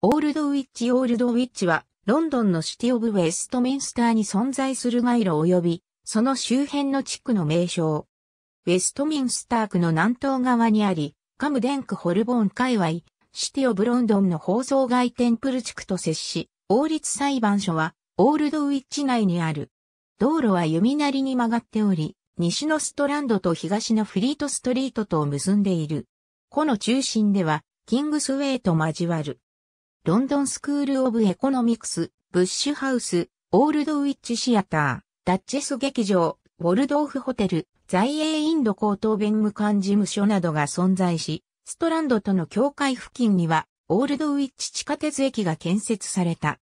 オールドウィッチオールドウィッチは、ロンドンのシティオブウェストミンスターに存在する街路及び、その周辺の地区の名称。ウェストミンスター区の南東側にあり、カムデンクホルボーン界隈、シティオブロンドンの放送街テンプル地区と接し、王立裁判所は、オールドウィッチ内にある。道路は弓なりに曲がっており、西のストランドと東のフリートストリートとを結んでいる。湖の中心では、キングスウェイと交わる。ロンドンスクール・オブ・エコノミクス、ブッシュハウス、オールドウィッチ・シアター、ダッチェス劇場、ウォルドーフホテル、在英インド高等弁務官事務所などが存在し、ストランドとの境界付近には、オールドウィッチ地下鉄駅が建設された。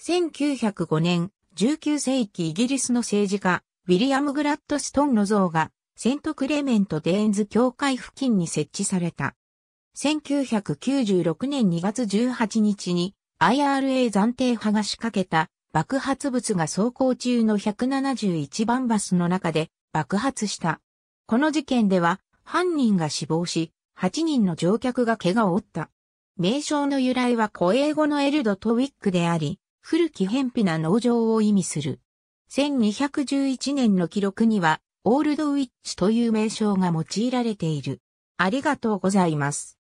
1905年、19世紀イギリスの政治家、ウィリアム・グラッドストンの像が、セントクレメント・デーンズ教会付近に設置された。1996年2月18日に IRA 暫定派が仕掛けた爆発物が走行中の171番バスの中で爆発した。この事件では犯人が死亡し、8人の乗客が怪我を負った。名称の由来は古英語のエルドトウィックであり、古き偏僻な農場を意味する。1211年の記録には、オールドウィッチという名称が用いられている。ありがとうございます。